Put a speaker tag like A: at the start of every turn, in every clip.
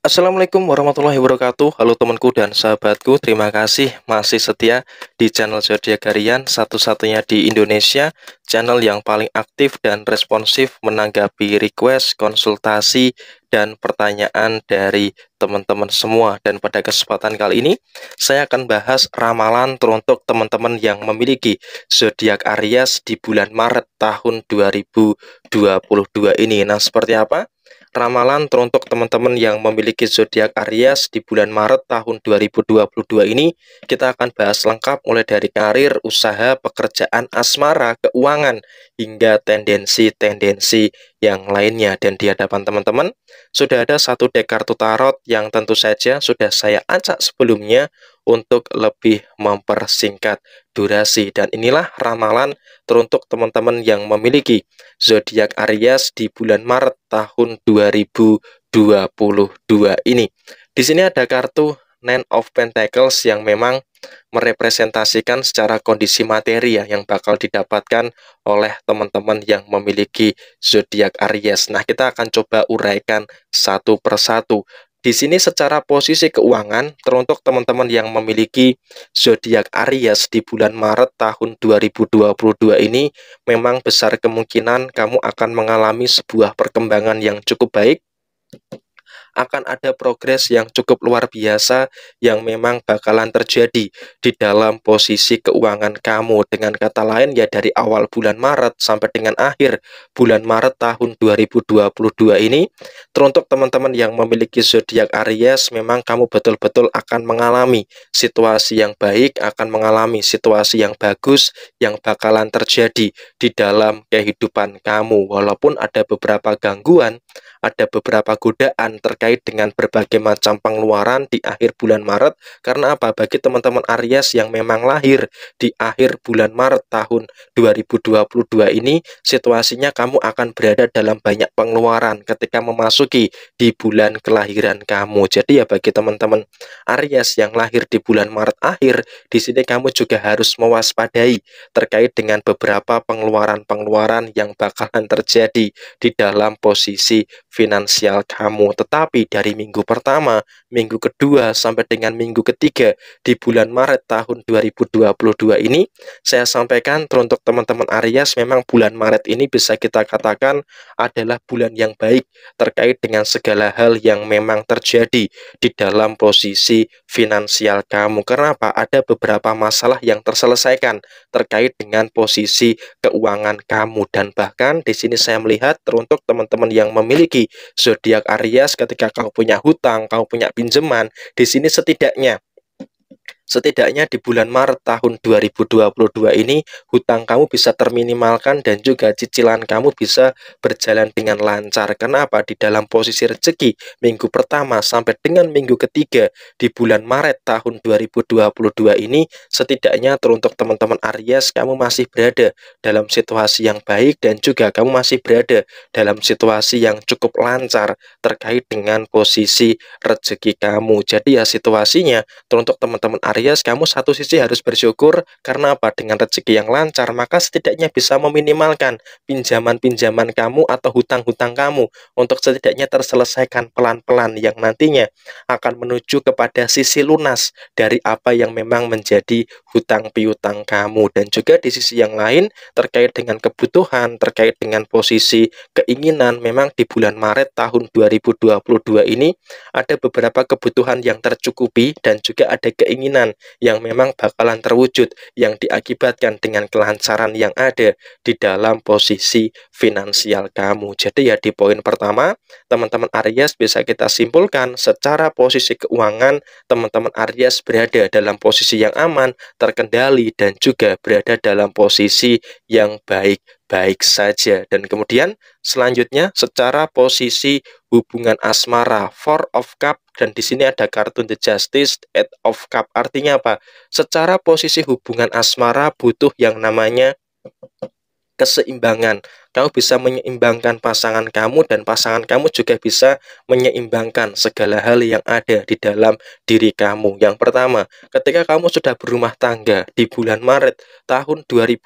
A: Assalamualaikum warahmatullahi wabarakatuh Halo temanku dan sahabatku Terima kasih masih setia di channel Zodiac Harian Satu-satunya di Indonesia Channel yang paling aktif dan responsif Menanggapi request, konsultasi, dan pertanyaan dari teman-teman semua Dan pada kesempatan kali ini Saya akan bahas ramalan teruntuk teman-teman yang memiliki zodiak Aries di bulan Maret tahun 2022 ini Nah seperti apa? Ramalan teruntuk teman-teman yang memiliki zodiak Aries di bulan Maret tahun 2022 ini kita akan bahas lengkap mulai dari karir, usaha, pekerjaan, asmara, keuangan hingga tendensi-tendensi yang lainnya dan di hadapan teman-teman sudah ada satu dek kartu tarot yang tentu saja sudah saya acak sebelumnya untuk lebih mempersingkat durasi dan inilah ramalan teruntuk teman-teman yang memiliki zodiak Aries di bulan Maret tahun 2022 ini. Di sini ada kartu Nine of Pentacles yang memang merepresentasikan secara kondisi materi ya yang bakal didapatkan oleh teman-teman yang memiliki zodiak Aries. Nah, kita akan coba uraikan satu persatu di sini secara posisi keuangan, teruntuk teman-teman yang memiliki zodiak Aries di bulan Maret tahun 2022 ini, memang besar kemungkinan kamu akan mengalami sebuah perkembangan yang cukup baik akan ada progres yang cukup luar biasa yang memang bakalan terjadi di dalam posisi keuangan kamu. Dengan kata lain ya dari awal bulan Maret sampai dengan akhir bulan Maret tahun 2022 ini teruntuk teman-teman yang memiliki zodiak Aries memang kamu betul-betul akan mengalami situasi yang baik, akan mengalami situasi yang bagus yang bakalan terjadi di dalam kehidupan kamu walaupun ada beberapa gangguan ada beberapa godaan terkait dengan berbagai macam pengeluaran di akhir bulan Maret karena apa bagi teman-teman Aries yang memang lahir di akhir bulan Maret tahun 2022 ini situasinya kamu akan berada dalam banyak pengeluaran ketika memasuki di bulan kelahiran kamu jadi ya bagi teman-teman Aries yang lahir di bulan Maret akhir di sini kamu juga harus mewaspadai terkait dengan beberapa pengeluaran-pengeluaran yang bakalan terjadi di dalam posisi finansial kamu. Tetapi dari minggu pertama, minggu kedua, sampai dengan minggu ketiga di bulan Maret tahun 2022 ini, saya sampaikan teruntuk teman-teman Aries, memang bulan Maret ini bisa kita katakan adalah bulan yang baik terkait dengan segala hal yang memang terjadi di dalam posisi finansial kamu. Kenapa? Ada beberapa masalah yang terselesaikan terkait dengan posisi keuangan kamu. Dan bahkan di sini saya melihat teruntuk teman-teman yang memiliki lagi zodiak Aries ketika kamu punya hutang, kamu punya pinjaman, di sini setidaknya Setidaknya di bulan Maret tahun 2022 ini hutang kamu bisa terminimalkan dan juga cicilan kamu bisa berjalan dengan lancar. Kenapa? Di dalam posisi rezeki minggu pertama sampai dengan minggu ketiga di bulan Maret tahun 2022 ini setidaknya teruntuk teman-teman Aries kamu masih berada dalam situasi yang baik dan juga kamu masih berada dalam situasi yang cukup lancar terkait dengan posisi rezeki kamu. Jadi ya situasinya teruntuk teman-teman Aries Aries, kamu satu sisi harus bersyukur karena apa? Dengan rezeki yang lancar, maka setidaknya bisa meminimalkan pinjaman-pinjaman kamu atau hutang-hutang kamu untuk setidaknya terselesaikan pelan-pelan yang nantinya akan menuju kepada sisi lunas dari apa yang memang menjadi hutang piutang kamu dan juga di sisi yang lain terkait dengan kebutuhan, terkait dengan posisi keinginan memang di bulan Maret tahun 2022 ini ada beberapa kebutuhan yang tercukupi dan juga ada keinginan kehidupan yang memang bakalan terwujud yang diakibatkan dengan kelancaran yang ada di dalam posisi finansial kamu. Jadi ya di poin pertama, teman-teman Aries bisa kita simpulkan secara posisi keuangan teman-teman Aries berada dalam posisi yang aman, terkendali dan juga berada dalam posisi yang baik baik saja. Dan kemudian selanjutnya secara posisi hubungan asmara, four of cup, dan di sini ada kartun The Justice, eight of cup. Artinya apa? Secara posisi hubungan asmara butuh yang namanya keseimbangan, kamu bisa menyeimbangkan pasangan kamu dan pasangan kamu juga bisa menyeimbangkan segala hal yang ada di dalam diri kamu. Yang pertama, ketika kamu sudah berumah tangga di bulan Maret tahun 2022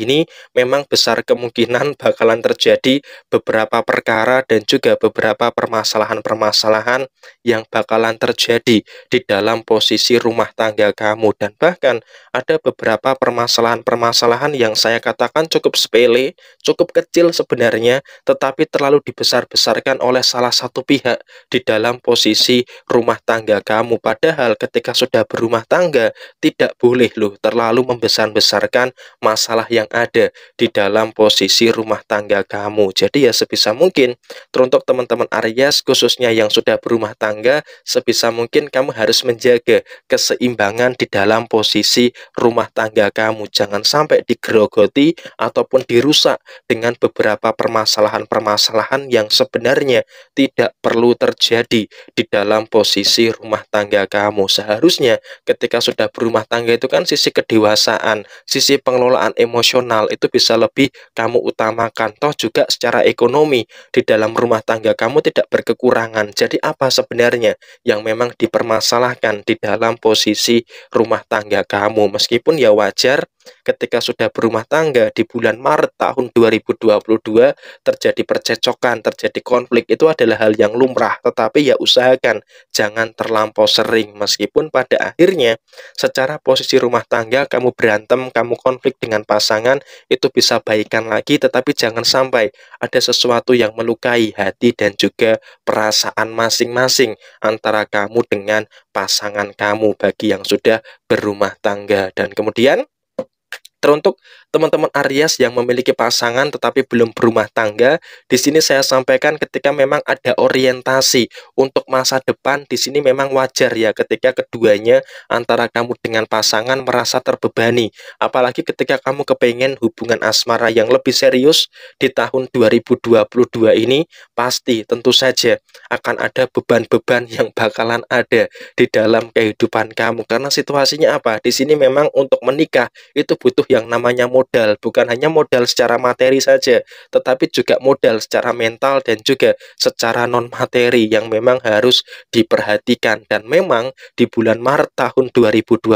A: ini memang besar kemungkinan bakalan terjadi beberapa perkara dan juga beberapa permasalahan-permasalahan yang bakalan terjadi di dalam posisi rumah tangga kamu dan bahkan ada beberapa permasalahan-permasalahan yang saya katakan cukup sepele, cukup kecil sebenarnya, tetapi terlalu dibesar-besarkan oleh salah satu pihak di dalam posisi rumah tangga kamu. Padahal ketika sudah berumah tangga, tidak boleh loh terlalu membesar-besarkan masalah yang ada di dalam posisi rumah tangga kamu. Jadi ya sebisa mungkin, teruntuk teman-teman Aries khususnya yang sudah berumah tangga, sebisa mungkin kamu harus menjaga keseimbangan di dalam posisi rumah tangga kamu. Jangan sampai digerogoti ataupun dirusak dengan beberapa permasalahan-permasalahan yang sebenarnya tidak perlu terjadi di dalam posisi rumah tangga kamu. Seharusnya ketika sudah berumah tangga itu kan sisi kedewasaan, sisi pengelolaan emosional itu bisa lebih kamu utamakan. Toh juga secara ekonomi di dalam rumah tangga kamu tidak berkekurangan. Jadi apa sebenarnya yang memang dipermasalahkan di dalam posisi rumah tangga kamu? Meskipun ya wajar ketika sudah berumah tangga di bulan Maret tahun 2022 terjadi percecokan, terjadi konflik itu adalah hal yang lumrah, tetapi ya usahakan jangan terlampau sering meskipun pada akhirnya secara posisi rumah tangga kamu berantem, kamu konflik dengan pasangan itu bisa baikan lagi tetapi jangan sampai ada sesuatu yang melukai hati dan juga perasaan masing-masing antara kamu dengan pasangan kamu bagi yang sudah berumah tangga dan kemudian teruntuk teman-teman Aries yang memiliki pasangan tetapi belum berumah tangga, di sini saya sampaikan ketika memang ada orientasi untuk masa depan, di sini memang wajar ya ketika keduanya antara kamu dengan pasangan merasa terbebani. Apalagi ketika kamu kepengen hubungan asmara yang lebih serius di tahun 2022 ini, pasti tentu saja akan ada beban-beban yang bakalan ada di dalam kehidupan kamu. Karena situasinya apa? Di sini memang untuk menikah itu butuh yang namanya modal, bukan hanya modal secara materi saja, tetapi juga modal secara mental dan juga secara non materi yang memang harus diperhatikan dan memang di bulan Maret tahun 2022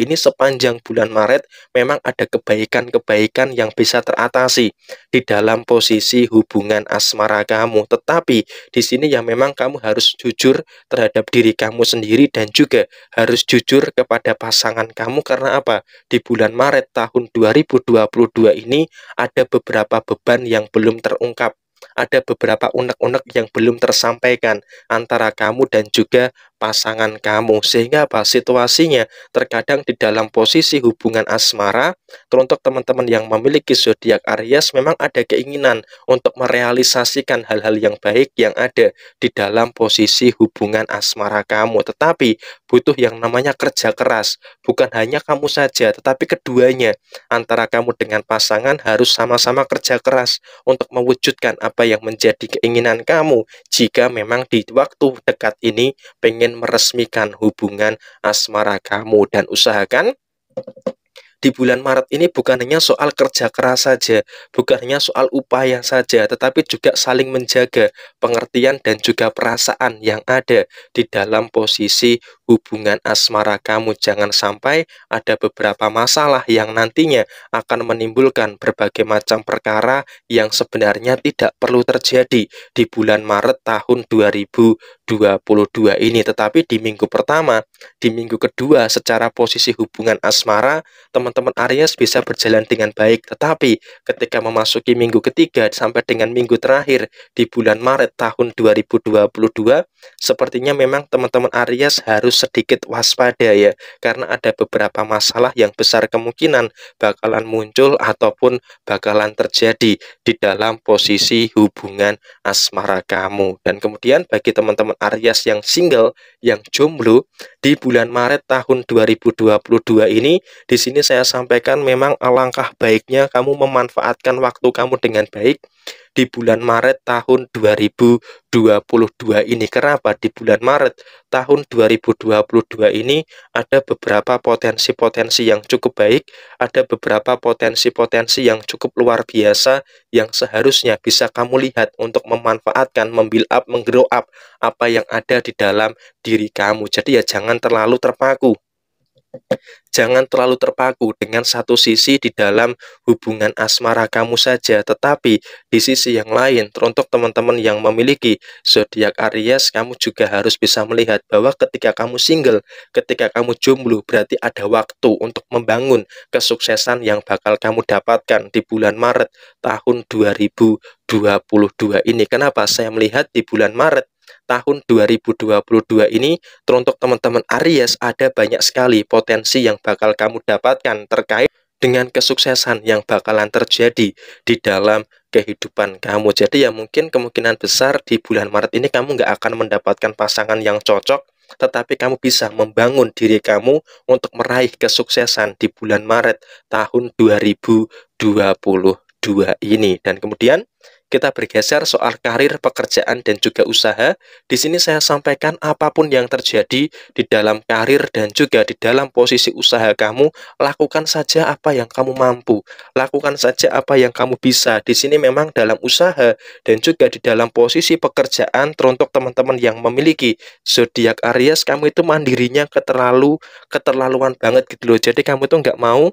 A: ini sepanjang bulan Maret memang ada kebaikan-kebaikan yang bisa teratasi di dalam posisi hubungan asmara kamu. Tetapi di sini yang memang kamu harus jujur terhadap diri kamu sendiri dan juga harus jujur kepada pasangan kamu karena apa? Di bulan Maret tahun 2022 2022 ini ada beberapa beban yang belum terungkap. Ada beberapa unek-unek yang belum tersampaikan antara kamu dan juga pasangan kamu. Sehingga apa? Situasinya terkadang di dalam posisi hubungan asmara, teruntuk teman-teman yang memiliki zodiak Aries memang ada keinginan untuk merealisasikan hal-hal yang baik yang ada di dalam posisi hubungan asmara kamu. Tetapi butuh yang namanya kerja keras, bukan hanya kamu saja, tetapi keduanya. Antara kamu dengan pasangan harus sama-sama kerja keras untuk mewujudkan apa yang menjadi keinginan kamu jika memang di waktu dekat ini pengen ingin meresmikan hubungan asmara kamu dan usahakan di bulan Maret ini bukan hanya soal kerja keras saja, bukan hanya soal upaya saja, tetapi juga saling menjaga pengertian dan juga perasaan yang ada di dalam posisi hubungan asmara kamu. Jangan sampai ada beberapa masalah yang nantinya akan menimbulkan berbagai macam perkara yang sebenarnya tidak perlu terjadi di bulan Maret tahun 2022 ini. Tetapi di minggu pertama, di minggu kedua secara posisi hubungan asmara, teman teman-teman Aries bisa berjalan dengan baik. Tetapi ketika memasuki minggu ketiga sampai dengan minggu terakhir di bulan Maret tahun 2022, sepertinya memang teman-teman Aries harus sedikit waspada ya, karena ada beberapa masalah yang besar kemungkinan bakalan muncul ataupun bakalan terjadi di dalam posisi hubungan asmara kamu. Dan kemudian bagi teman-teman Aries yang single, yang jomblo, di bulan Maret tahun 2022 ini, di sini saya saya sampaikan memang alangkah baiknya kamu memanfaatkan waktu kamu dengan baik di bulan Maret tahun 2022 ini. Kenapa di bulan Maret tahun 2022 ini ada beberapa potensi-potensi yang cukup baik, ada beberapa potensi-potensi yang cukup luar biasa yang seharusnya bisa kamu lihat untuk memanfaatkan, membuild up, menggrow up apa yang ada di dalam diri kamu. Jadi ya jangan terlalu terpaku Jangan terlalu terpaku dengan satu sisi di dalam hubungan asmara kamu saja, tetapi di sisi yang lain, teruntuk teman-teman yang memiliki zodiak Aries, kamu juga harus bisa melihat bahwa ketika kamu single, ketika kamu jomblo, berarti ada waktu untuk membangun kesuksesan yang bakal kamu dapatkan di bulan Maret tahun 2022 ini. Kenapa saya melihat di bulan Maret tahun 2022 ini teruntuk teman-teman Aries ada banyak sekali potensi yang bakal kamu dapatkan terkait dengan kesuksesan yang bakalan terjadi di dalam kehidupan kamu. Jadi ya mungkin kemungkinan besar di bulan Maret ini kamu nggak akan mendapatkan pasangan yang cocok, tetapi kamu bisa membangun diri kamu untuk meraih kesuksesan di bulan Maret tahun 2022 ini. Dan kemudian kita bergeser soal karir, pekerjaan, dan juga usaha. Di sini saya sampaikan apapun yang terjadi di dalam karir dan juga di dalam posisi usaha kamu, lakukan saja apa yang kamu mampu, lakukan saja apa yang kamu bisa. Di sini memang dalam usaha dan juga di dalam posisi pekerjaan teruntuk teman-teman yang memiliki zodiak Aries, kamu itu mandirinya keterlalu keterlaluan banget gitu loh. Jadi kamu itu nggak mau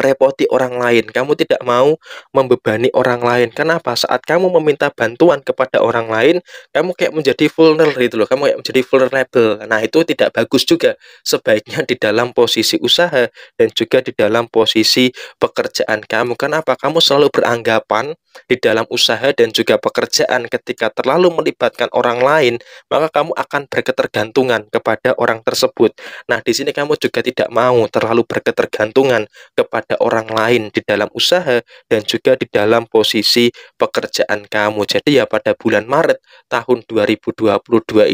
A: merepoti orang lain. Kamu tidak mau membebani orang lain. Kenapa? Saat kamu meminta bantuan kepada orang lain, kamu kayak menjadi vulnerable gitu loh. Kamu kayak menjadi vulnerable. Nah, itu tidak bagus juga. Sebaiknya di dalam posisi usaha dan juga di dalam posisi pekerjaan kamu. Kenapa? Kamu selalu beranggapan di dalam usaha dan juga pekerjaan ketika terlalu melibatkan orang lain, maka kamu akan berketergantungan kepada orang tersebut. Nah, di sini kamu juga tidak mau terlalu berketergantungan kepada orang lain di dalam usaha dan juga di dalam posisi pekerjaan kamu. Jadi ya pada bulan Maret tahun 2022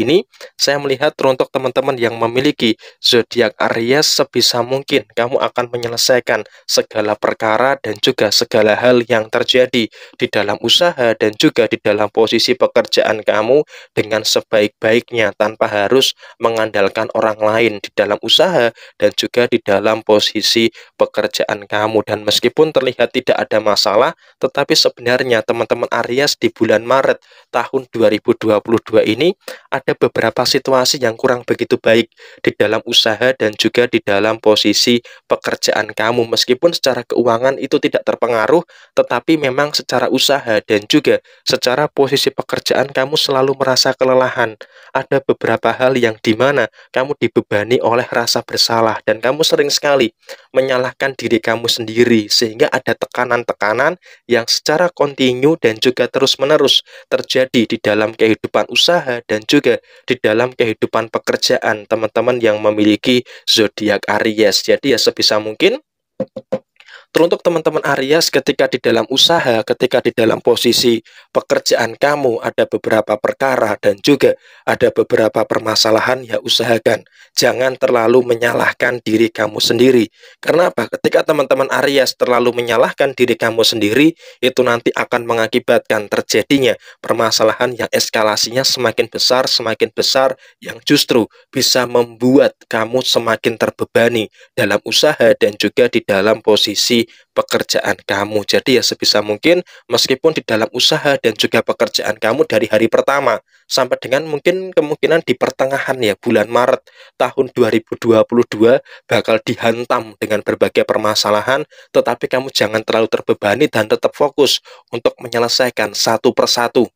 A: ini, saya melihat untuk teman-teman yang memiliki zodiak Aries sebisa mungkin kamu akan menyelesaikan segala perkara dan juga segala hal yang terjadi di dalam usaha dan juga di dalam posisi pekerjaan kamu dengan sebaik-baiknya tanpa harus mengandalkan orang lain di dalam usaha dan juga di dalam posisi pekerjaan kamu dan meskipun terlihat tidak ada masalah tetapi sebenarnya teman-teman Aries di bulan Maret tahun 2022 ini ada beberapa situasi yang kurang begitu baik di dalam usaha dan juga di dalam posisi pekerjaan kamu meskipun secara keuangan itu tidak terpengaruh tetapi memang secara secara usaha dan juga secara posisi pekerjaan kamu selalu merasa kelelahan. Ada beberapa hal yang dimana kamu dibebani oleh rasa bersalah dan kamu sering sekali menyalahkan diri kamu sendiri sehingga ada tekanan-tekanan yang secara kontinu dan juga terus-menerus terjadi di dalam kehidupan usaha dan juga di dalam kehidupan pekerjaan teman-teman yang memiliki zodiak Aries. Jadi ya sebisa mungkin Teruntuk teman-teman Aries ketika di dalam usaha, ketika di dalam posisi pekerjaan kamu ada beberapa perkara dan juga ada beberapa permasalahan ya usahakan. Jangan terlalu menyalahkan diri kamu sendiri. Karena apa? Ketika teman-teman Aries terlalu menyalahkan diri kamu sendiri, itu nanti akan mengakibatkan terjadinya permasalahan yang eskalasinya semakin besar, semakin besar yang justru bisa membuat kamu semakin terbebani dalam usaha dan juga di dalam posisi pekerjaan kamu. Jadi ya sebisa mungkin meskipun di dalam usaha dan juga pekerjaan kamu dari hari pertama sampai dengan mungkin kemungkinan di pertengahan ya bulan Maret tahun 2022 bakal dihantam dengan berbagai permasalahan tetapi kamu jangan terlalu terbebani dan tetap fokus untuk menyelesaikan satu persatu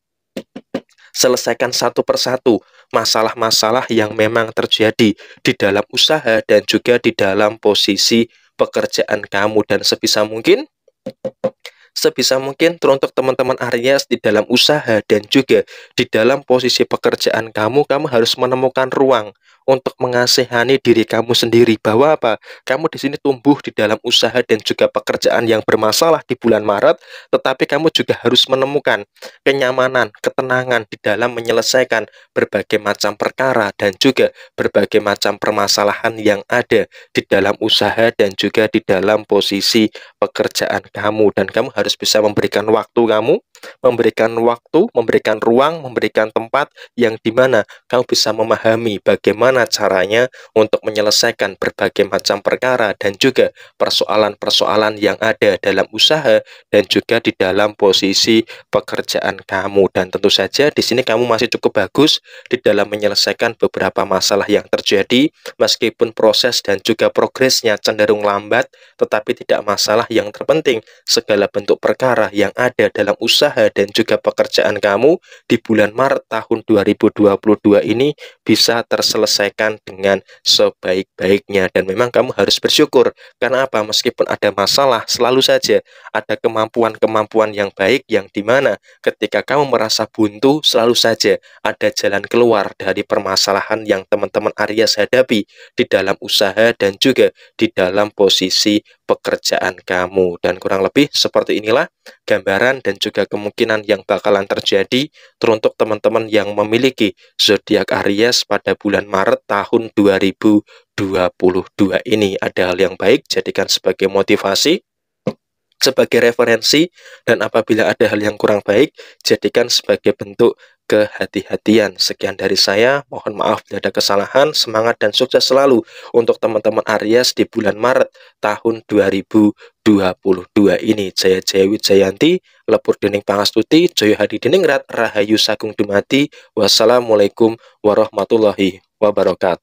A: selesaikan satu persatu masalah-masalah yang memang terjadi di dalam usaha dan juga di dalam posisi pekerjaan kamu dan sebisa mungkin sebisa mungkin teruntuk teman-teman Aries di dalam usaha dan juga di dalam posisi pekerjaan kamu, kamu harus menemukan ruang untuk mengasihani diri kamu sendiri bahwa apa? Kamu di sini tumbuh di dalam usaha dan juga pekerjaan yang bermasalah di bulan Maret, tetapi kamu juga harus menemukan kenyamanan, ketenangan di dalam menyelesaikan berbagai macam perkara dan juga berbagai macam permasalahan yang ada di dalam usaha dan juga di dalam posisi pekerjaan kamu dan kamu harus bisa memberikan waktu kamu, memberikan waktu, memberikan ruang, memberikan tempat yang dimana kamu bisa memahami bagaimana bagaimana caranya untuk menyelesaikan berbagai macam perkara dan juga persoalan-persoalan yang ada dalam usaha dan juga di dalam posisi pekerjaan kamu. Dan tentu saja di sini kamu masih cukup bagus di dalam menyelesaikan beberapa masalah yang terjadi meskipun proses dan juga progresnya cenderung lambat tetapi tidak masalah yang terpenting segala bentuk perkara yang ada dalam usaha dan juga pekerjaan kamu di bulan Maret tahun 2022 ini bisa terselesaikan selesaikan dengan sebaik-baiknya dan memang kamu harus bersyukur karena apa meskipun ada masalah selalu saja ada kemampuan-kemampuan yang baik yang dimana ketika kamu merasa buntu selalu saja ada jalan keluar dari permasalahan yang teman-teman Arya hadapi di dalam usaha dan juga di dalam posisi pekerjaan kamu. Dan kurang lebih seperti inilah gambaran dan juga kemungkinan yang bakalan terjadi teruntuk teman-teman yang memiliki zodiak Aries pada bulan Maret tahun 2022 ini. Ada hal yang baik, jadikan sebagai motivasi sebagai referensi dan apabila ada hal yang kurang baik jadikan sebagai bentuk kehati-hatian. Sekian dari saya, mohon maaf bila ada kesalahan, semangat dan sukses selalu untuk teman-teman Aries di bulan Maret tahun 2022 ini. Jaya Jaya Wijayanti, Lepur Dening Pangastuti, Joyo Hadi Deningrat, Rahayu Sagung Dumati, Wassalamualaikum warahmatullahi wabarakatuh.